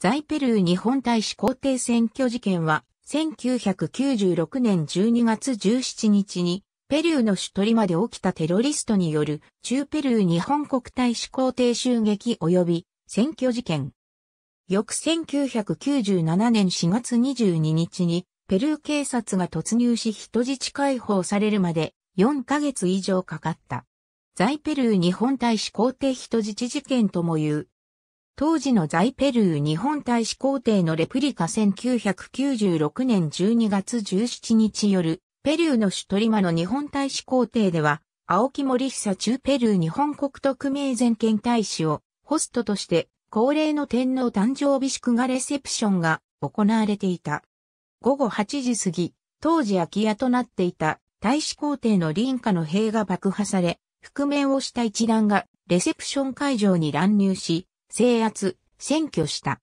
在ペルー日本大使公邸選挙事件は、1996年12月17日に、ペルーの首都リマで起きたテロリストによる中ペルー日本国大使公邸襲撃及び選挙事件。翌1997年4月22日に、ペルー警察が突入し人質解放されるまで4ヶ月以上かかった。在ペルー日本大使公邸人質事件とも言う当時の在ペルー日本大使公邸のレプリカ1996年12月17日夜、ペルーの首都リマの日本大使公邸では、青木森久中ペルー日本国特命全権大使をホストとして恒例の天皇誕生日祝賀レセプションが行われていた。午後8時過ぎ、当時空き家となっていた大使公邸の臨家の塀が爆破され、覆面をした一団がレセプション会場に乱入し、制圧、占拠した。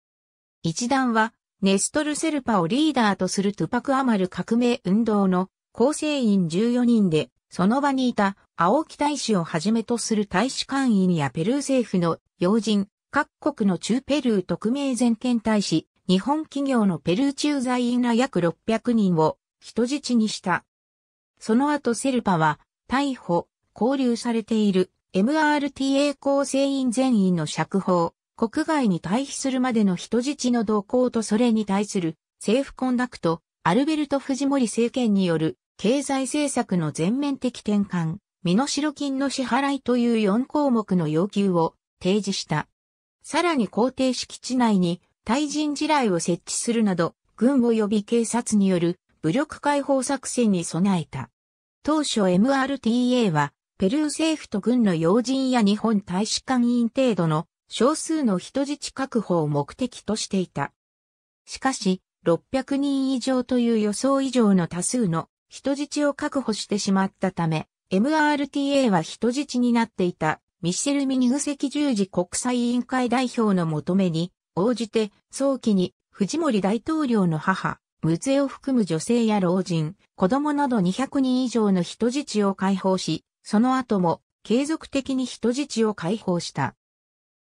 一団は、ネストル・セルパをリーダーとするトゥパク・アマル革命運動の構成員14人で、その場にいた青木大使をはじめとする大使館員やペルー政府の要人、各国の中ペルー特命全権大使、日本企業のペルー駐在員ら約600人を人質にした。その後セルパは逮捕、交流されている MRTA 構成員全員の釈放、国外に退避するまでの人質の動向とそれに対する政府コンダクト、アルベルト・フジモリ政権による経済政策の全面的転換、身代金の支払いという4項目の要求を提示した。さらに皇帝敷地内に対人地雷を設置するなど、軍及び警察による武力解放作戦に備えた。当初 MRTA は、ペルー政府と軍の要人や日本大使館員程度の少数の人質確保を目的としていた。しかし、600人以上という予想以上の多数の人質を確保してしまったため、MRTA は人質になっていたミシェル・ミニグ赤十字国際委員会代表の求めに応じて早期に藤森大統領の母、ムゼを含む女性や老人、子供など200人以上の人質を解放し、その後も継続的に人質を解放した。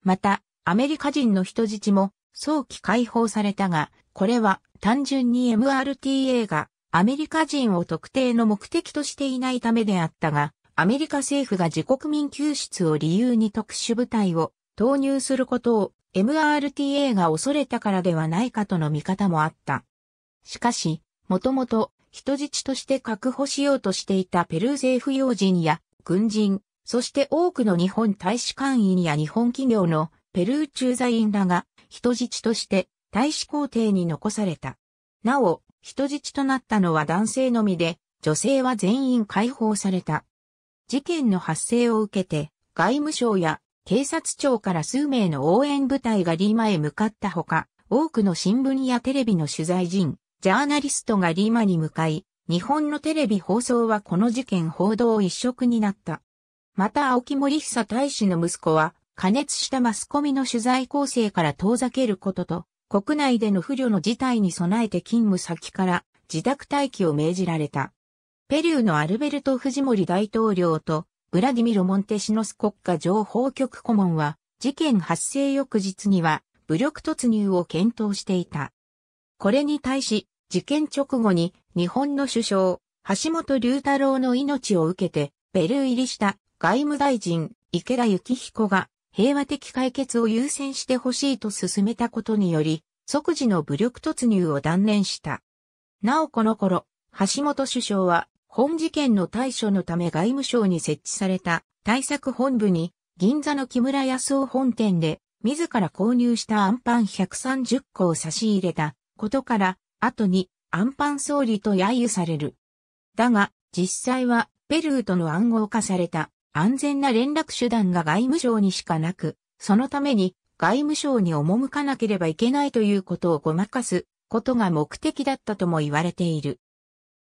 また、アメリカ人の人質も早期解放されたが、これは単純に MRTA がアメリカ人を特定の目的としていないためであったが、アメリカ政府が自国民救出を理由に特殊部隊を投入することを MRTA が恐れたからではないかとの見方もあった。しかし、もともと人質として確保しようとしていたペルー政府要人や軍人、そして多くの日本大使館員や日本企業のペルー駐在員らが人質として大使公邸に残された。なお、人質となったのは男性のみで、女性は全員解放された。事件の発生を受けて、外務省や警察庁から数名の応援部隊がリーマへ向かったほか、多くの新聞やテレビの取材人、ジャーナリストがリーマに向かい、日本のテレビ放送はこの事件報道一色になった。また青木森久大使の息子は、加熱したマスコミの取材構成から遠ざけることと、国内での不慮の事態に備えて勤務先から自宅待機を命じられた。ペルーのアルベルト・フジモリ大統領と、ブラディミロ・モンテシノス国家情報局顧問は、事件発生翌日には、武力突入を検討していた。これに対し、事件直後に日本の首相、橋本龍太郎の命を受けて、ペルー入りした外務大臣、池田幸彦が平和的解決を優先してほしいと進めたことにより、即時の武力突入を断念した。なおこの頃、橋本首相は、本事件の対処のため外務省に設置された対策本部に、銀座の木村康夫本店で、自ら購入したアンパン130個を差し入れたことから、後にアンパン総理と揶揄される。だが、実際はペルーとの暗号化された安全な連絡手段が外務省にしかなく、そのために外務省に赴かなければいけないということをごまかすことが目的だったとも言われている。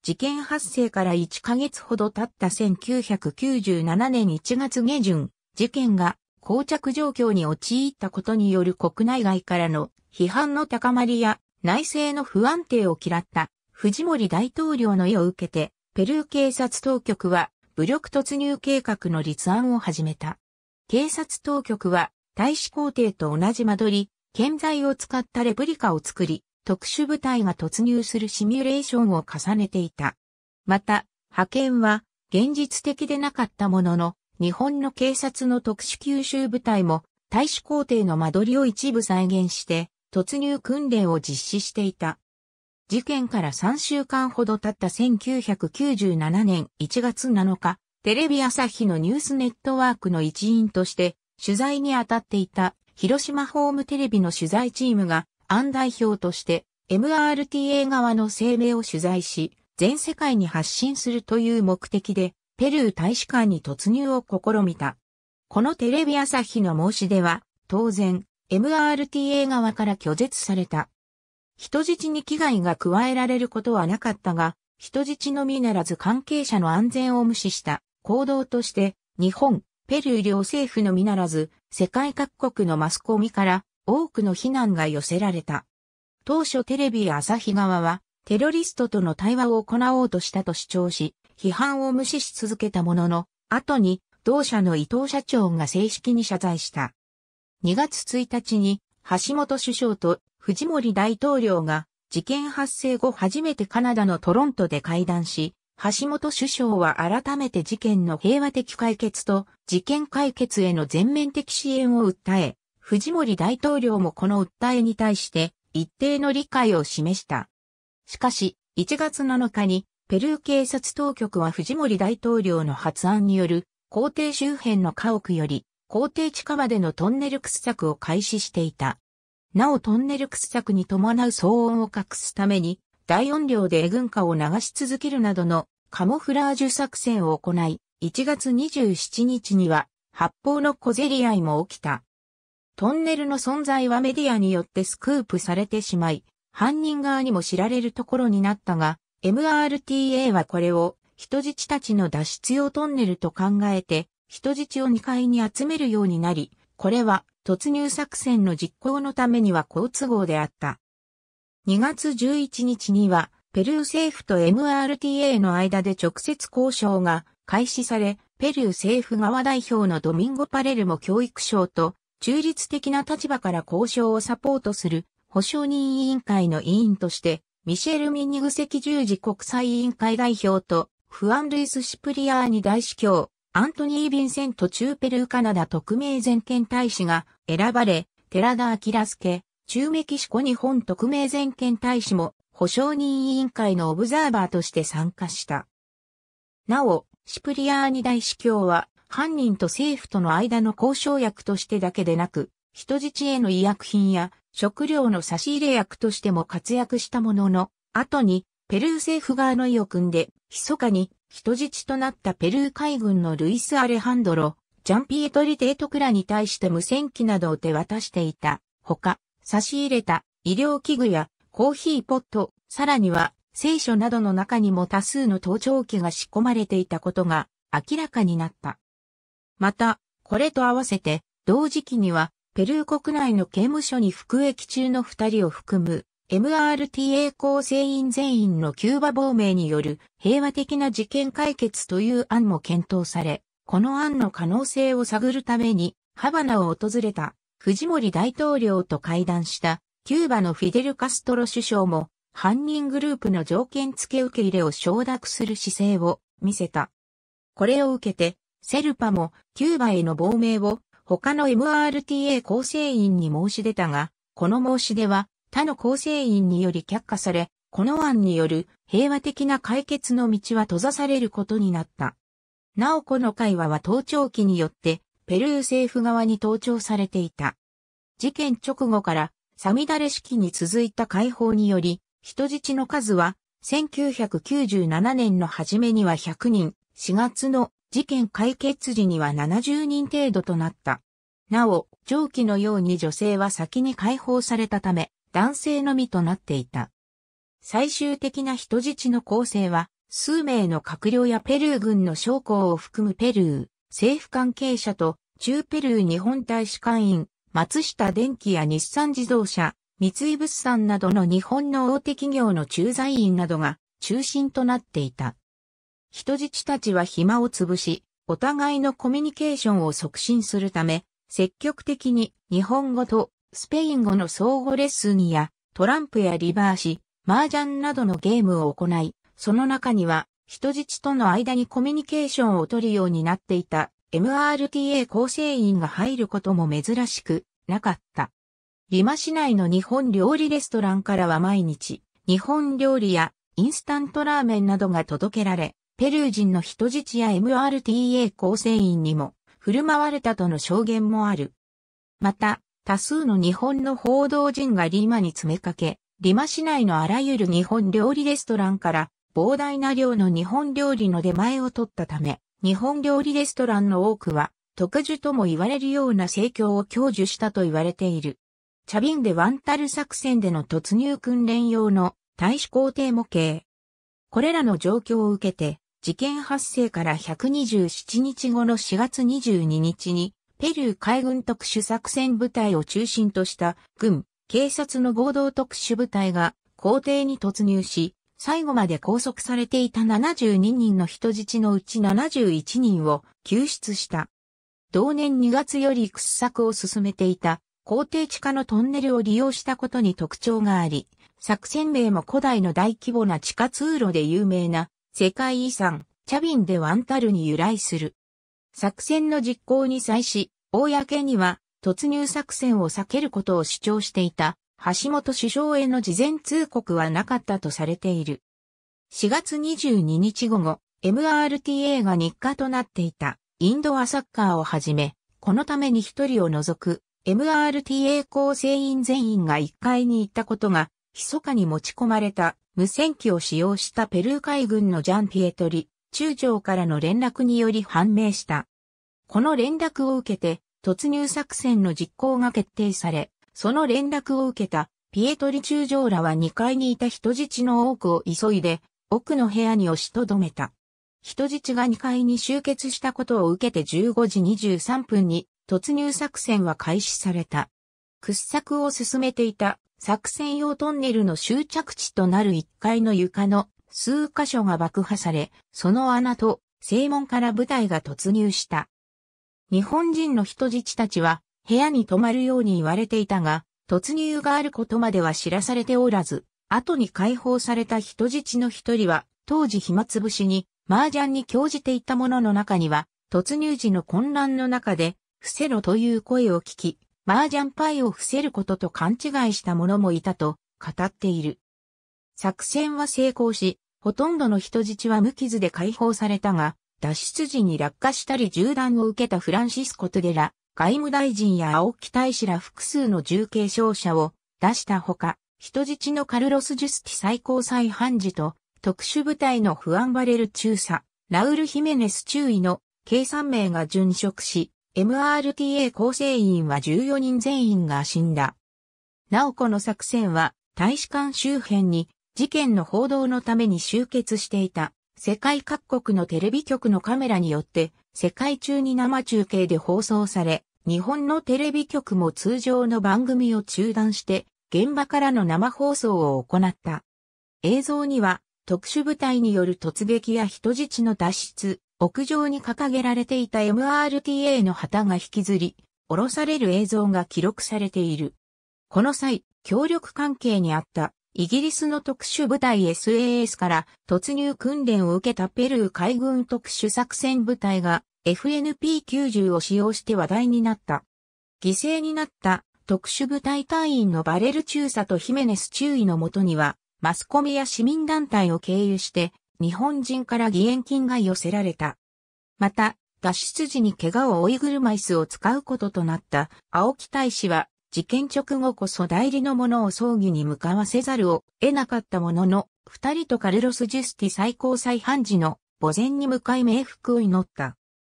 事件発生から1ヶ月ほど経った1997年1月下旬、事件が膠着状況に陥ったことによる国内外からの批判の高まりや内政の不安定を嫌った藤森大統領の意を受けて、ペルー警察当局は武力突入計画の立案を始めた。警察当局は、大使皇帝と同じ間取り、建材を使ったレプリカを作り、特殊部隊が突入するシミュレーションを重ねていた。また、派遣は現実的でなかったものの、日本の警察の特殊吸収部隊も大使皇帝の間取りを一部再現して、突入訓練を実施していた。事件から3週間ほど経った1997年1月7日、テレビ朝日のニュースネットワークの一員として取材に当たっていた広島ホームテレビの取材チームが案代表として MRTA 側の声明を取材し、全世界に発信するという目的で、ペルー大使館に突入を試みた。このテレビ朝日の申し出は、当然、MRTA 側から拒絶された。人質に危害が加えられることはなかったが、人質のみならず関係者の安全を無視した行動として、日本、ペルー両政府のみならず、世界各国のマスコミから多くの非難が寄せられた。当初テレビ朝日側は、テロリストとの対話を行おうとしたと主張し、批判を無視し続けたものの、後に同社の伊藤社長が正式に謝罪した。2月1日に橋本首相と藤森大統領が事件発生後初めてカナダのトロントで会談し、橋本首相は改めて事件の平和的解決と事件解決への全面的支援を訴え、藤森大統領もこの訴えに対して一定の理解を示した。しかし、1月7日にペルー警察当局は藤森大統領の発案による皇帝周辺の家屋より皇帝地下までのトンネル掘削を開始していた。なおトンネル掘削に伴う騒音を隠すために、大音量で軍歌を流し続けるなどのカモフラージュ作戦を行い、1月27日には発砲の小競り合いも起きた。トンネルの存在はメディアによってスクープされてしまい、犯人側にも知られるところになったが、MRTA はこれを人質たちの脱出用トンネルと考えて、人質を2階に集めるようになり、これは突入作戦の実行のためには好都合であった。2月11日には、ペルー政府と MRTA の間で直接交渉が開始され、ペルー政府側代表のドミンゴ・パレルも教育省と中立的な立場から交渉をサポートする保証人委員会の委員として、ミシェル・ミニグ赤十字国際委員会代表とフアン・ルイス・シプリアーニ大司教、アントニー・ヴィンセントーペルーカナダ特命全権大使が選ばれ、寺田明介、中メキシコ日本特命全権大使も保証人委員会のオブザーバーとして参加した。なお、シプリアーニ大司教は犯人と政府との間の交渉役としてだけでなく、人質への医薬品や食料の差し入れ役としても活躍したものの、後にペルー政府側の意を組んで、密かに人質となったペルー海軍のルイス・アレハンドロ、ジャンピエトリ・テートクラに対して無線機などを手渡していた。ほか、差し入れた医療器具やコーヒーポット、さらには聖書などの中にも多数の盗聴器が仕込まれていたことが明らかになった。また、これと合わせて、同時期には、ペルー国内の刑務所に服役中の二人を含む MRTA 構成員全員のキューバ亡命による平和的な事件解決という案も検討され、この案の可能性を探るために、ハバナを訪れた藤森大統領と会談したキューバのフィデル・カストロ首相も犯人グループの条件付け受け入れを承諾する姿勢を見せた。これを受けて、セルパもキューバへの亡命を他の MRTA 構成員に申し出たが、この申し出は他の構成員により却下され、この案による平和的な解決の道は閉ざされることになった。なおこの会話は盗聴器によってペルー政府側に盗聴されていた。事件直後からサミダレ式に続いた解放により、人質の数は1997年の初めには100人、4月の事件解決時には70人程度となった。なお、上記のように女性は先に解放されたため、男性のみとなっていた。最終的な人質の構成は、数名の閣僚やペルー軍の将校を含むペルー、政府関係者と、中ペルー日本大使館員、松下電機や日産自動車、三井物産などの日本の大手企業の駐在員などが中心となっていた。人質たちは暇を潰し、お互いのコミュニケーションを促進するため、積極的に日本語とスペイン語の相互レッスンやトランプやリバーシ、麻雀などのゲームを行い、その中には人質との間にコミュニケーションを取るようになっていた MRTA 構成員が入ることも珍しくなかった。リマ市内の日本料理レストランからは毎日、日本料理やインスタントラーメンなどが届けられ、ペルー人の人質や MRTA 構成員にも振る舞われたとの証言もある。また、多数の日本の報道陣がリマに詰めかけ、リマ市内のあらゆる日本料理レストランから膨大な量の日本料理の出前を取ったため、日本料理レストランの多くは特需とも言われるような盛況を享受したと言われている。チャビンでワンタル作戦での突入訓練用の大使皇帝模型。これらの状況を受けて、事件発生から127日後の4月22日に、ペルー海軍特殊作戦部隊を中心とした軍、警察の合同特殊部隊が皇帝に突入し、最後まで拘束されていた72人の人質のうち71人を救出した。同年2月より掘削を進めていた皇帝地下のトンネルを利用したことに特徴があり、作戦名も古代の大規模な地下通路で有名な世界遺産、チャビンでワンタルに由来する。作戦の実行に際し、公には突入作戦を避けることを主張していた橋本首相への事前通告はなかったとされている。4月22日午後、MRTA が日課となっていたインドアサッカーをはじめ、このために一人を除く MRTA 構成員全員が1階に行ったことが、密かに持ち込まれた無線機を使用したペルー海軍のジャンピエトリ、中将からの連絡により判明した。この連絡を受けて、突入作戦の実行が決定され、その連絡を受けた、ピエトリ中将らは2階にいた人質の多くを急いで、奥の部屋に押しとどめた。人質が2階に集結したことを受けて15時23分に突入作戦は開始された。掘削を進めていた作戦用トンネルの終着地となる1階の床の数箇所が爆破され、その穴と正門から部隊が突入した。日本人の人質たちは部屋に泊まるように言われていたが、突入があることまでは知らされておらず、後に解放された人質の一人は、当時暇つぶしに、麻雀に興じていた者の中には、突入時の混乱の中で、伏せろという声を聞き、麻雀パイを伏せることと勘違いした者もいたと語っている。作戦は成功し、ほとんどの人質は無傷で解放されたが、脱出時に落下したり銃弾を受けたフランシスコ・トゥデラ、外務大臣や青木大使ら複数の重軽傷者を出したほか、人質のカルロス・ジュスティ最高裁判事と特殊部隊のフアンバレル中佐、ラウル・ヒメネス中尉の計算名が殉職し、MRTA 構成員は14人全員が死んだ。なおこの作戦は大使館周辺に事件の報道のために集結していた世界各国のテレビ局のカメラによって世界中に生中継で放送され、日本のテレビ局も通常の番組を中断して現場からの生放送を行った。映像には特殊部隊による突撃や人質の脱出、屋上に掲げられていた MRTA の旗が引きずり、降ろされる映像が記録されている。この際、協力関係にあったイギリスの特殊部隊 SAS から突入訓練を受けたペルー海軍特殊作戦部隊が FNP90 を使用して話題になった。犠牲になった特殊部隊隊員のバレル中佐とヒメネス中尉のもとにはマスコミや市民団体を経由して日本人から義援金が寄せられた。また、脱出時に怪我を負い車椅子を使うこととなった青木大使は事件直後こそ代理の者を葬儀に向かわせざるを得なかったものの、二人とカルロス・ジュスティ最高裁判事の墓前に向かい冥福を祈った。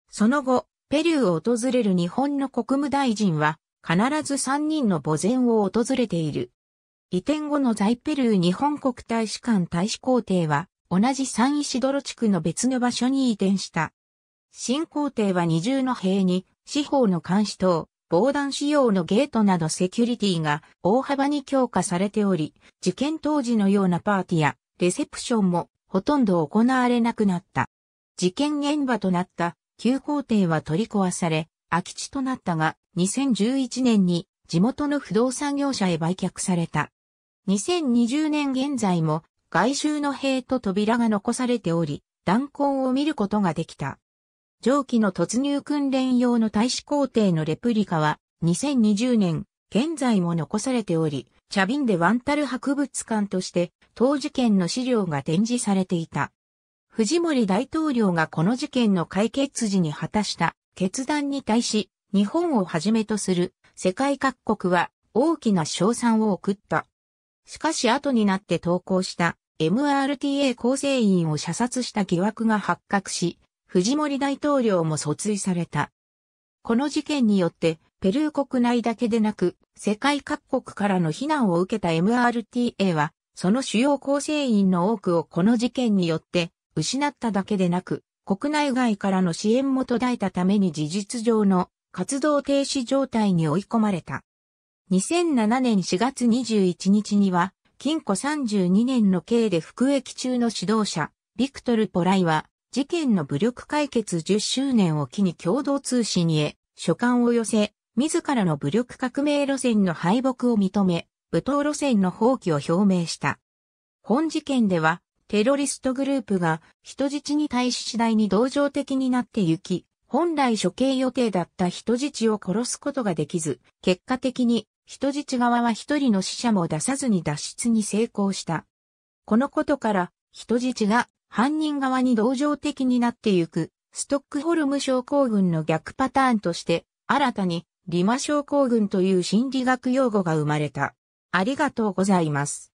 その後、ペルーを訪れる日本の国務大臣は、必ず三人の墓前を訪れている。移転後の在ペルー日本国大使館大使公邸は、同じサンイシドロ地区の別の場所に移転した。新公邸は二重の塀に、司法の監視等、防弾仕様のゲートなどセキュリティが大幅に強化されており、事件当時のようなパーティーやレセプションもほとんど行われなくなった。事件現場となった旧校庭は取り壊され、空き地となったが、2011年に地元の不動産業者へ売却された。2020年現在も外周の塀と扉が残されており、弾痕を見ることができた。上記の突入訓練用の大使皇帝のレプリカは、2020年、現在も残されており、チャビンでワンタル博物館として、当事件の資料が展示されていた。藤森大統領がこの事件の解決時に果たした決断に対し、日本をはじめとする世界各国は大きな賞賛を送った。しかし後になって投稿した MRTA 構成員を射殺した疑惑が発覚し、藤森大統領も訴追された。この事件によって、ペルー国内だけでなく、世界各国からの非難を受けた MRTA は、その主要構成員の多くをこの事件によって、失っただけでなく、国内外からの支援も途絶えたために事実上の活動停止状態に追い込まれた。2007年4月21日には、禁錮32年の刑で服役中の指導者、ビクトル・ポライは、事件の武力解決10周年を機に共同通信へ書簡を寄せ、自らの武力革命路線の敗北を認め、武闘路線の放棄を表明した。本事件では、テロリストグループが人質に対し次第に同情的になってゆき、本来処刑予定だった人質を殺すことができず、結果的に人質側は一人の死者も出さずに脱出に成功した。このことから、人質が犯人側に同情的になってゆく、ストックホルム症候群の逆パターンとして、新たにリマ症候群という心理学用語が生まれた。ありがとうございます。